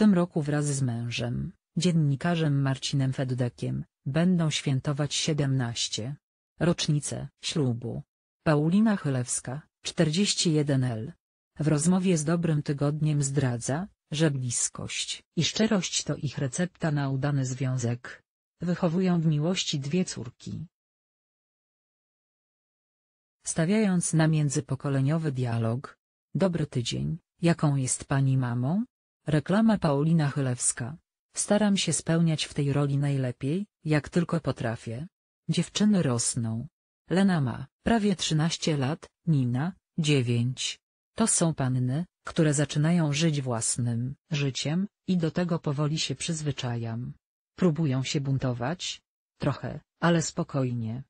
tym roku wraz z mężem, dziennikarzem Marcinem Feddekiem, będą świętować 17. rocznicę ślubu. Paulina Chylewska, 41L. W rozmowie z Dobrym Tygodniem zdradza, że bliskość i szczerość to ich recepta na udany związek. Wychowują w miłości dwie córki. Stawiając na międzypokoleniowy dialog. Dobry tydzień, jaką jest pani mamą? Reklama Paulina Chylewska. Staram się spełniać w tej roli najlepiej, jak tylko potrafię. Dziewczyny rosną. Lena ma prawie 13 lat, Nina 9. To są panny, które zaczynają żyć własnym życiem, i do tego powoli się przyzwyczajam. Próbują się buntować? Trochę, ale spokojnie.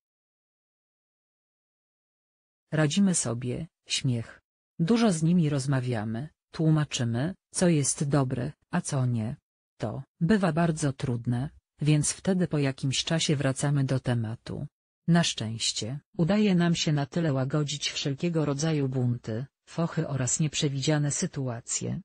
Radzimy sobie, śmiech. Dużo z nimi rozmawiamy, Tłumaczymy, co jest dobre, a co nie. To bywa bardzo trudne, więc wtedy po jakimś czasie wracamy do tematu. Na szczęście, udaje nam się na tyle łagodzić wszelkiego rodzaju bunty, fochy oraz nieprzewidziane sytuacje,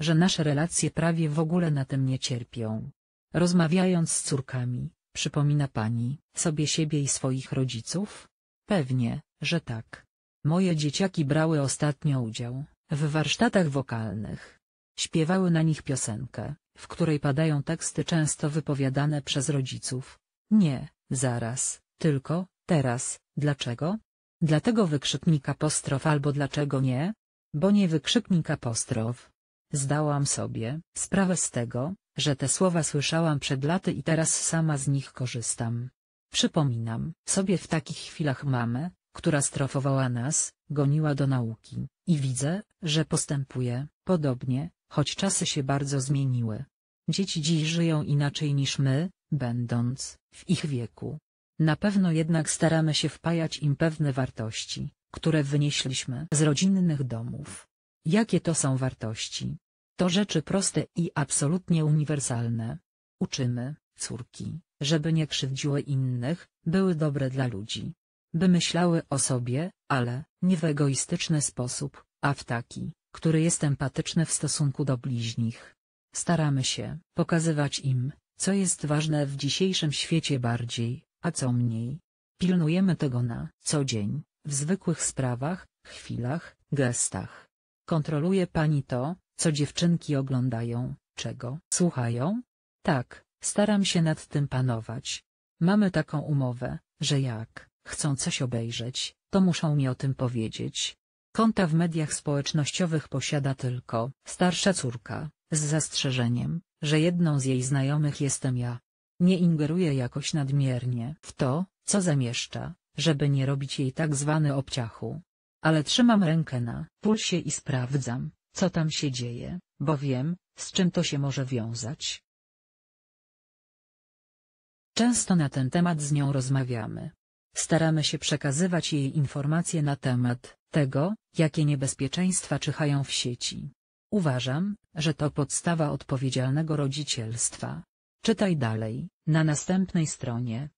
że nasze relacje prawie w ogóle na tym nie cierpią. Rozmawiając z córkami, przypomina pani sobie siebie i swoich rodziców? Pewnie, że tak. Moje dzieciaki brały ostatnio udział w warsztatach wokalnych. Śpiewały na nich piosenkę, w której padają teksty często wypowiadane przez rodziców. Nie, zaraz, tylko, teraz, dlaczego? Dlatego wykrzyknik apostrof albo dlaczego nie? Bo nie wykrzyknik apostrof. Zdałam sobie sprawę z tego, że te słowa słyszałam przed laty i teraz sama z nich korzystam. Przypominam sobie w takich chwilach mamę, która strofowała nas, goniła do nauki, i widzę, że postępuje, podobnie, choć czasy się bardzo zmieniły. Dzieci dziś żyją inaczej niż my, będąc w ich wieku. Na pewno jednak staramy się wpajać im pewne wartości, które wynieśliśmy z rodzinnych domów. Jakie to są wartości? To rzeczy proste i absolutnie uniwersalne. Uczymy córki, żeby nie krzywdziły innych, były dobre dla ludzi, by myślały o sobie, ale, nie w egoistyczny sposób, a w taki, który jest empatyczny w stosunku do bliźnich. Staramy się pokazywać im, co jest ważne w dzisiejszym świecie bardziej, a co mniej. Pilnujemy tego na co dzień, w zwykłych sprawach, chwilach, gestach. Kontroluje pani to, co dziewczynki oglądają, czego słuchają? Tak, staram się nad tym panować. Mamy taką umowę, że jak chcą coś obejrzeć, to muszą mi o tym powiedzieć. Konta w mediach społecznościowych posiada tylko starsza córka, z zastrzeżeniem, że jedną z jej znajomych jestem ja. Nie ingeruję jakoś nadmiernie w to, co zamieszcza, żeby nie robić jej tak zwany obciachu. Ale trzymam rękę na pulsie i sprawdzam, co tam się dzieje, bo wiem, z czym to się może wiązać. Często na ten temat z nią rozmawiamy. Staramy się przekazywać jej informacje na temat tego, jakie niebezpieczeństwa czyhają w sieci. Uważam, że to podstawa odpowiedzialnego rodzicielstwa. Czytaj dalej, na następnej stronie.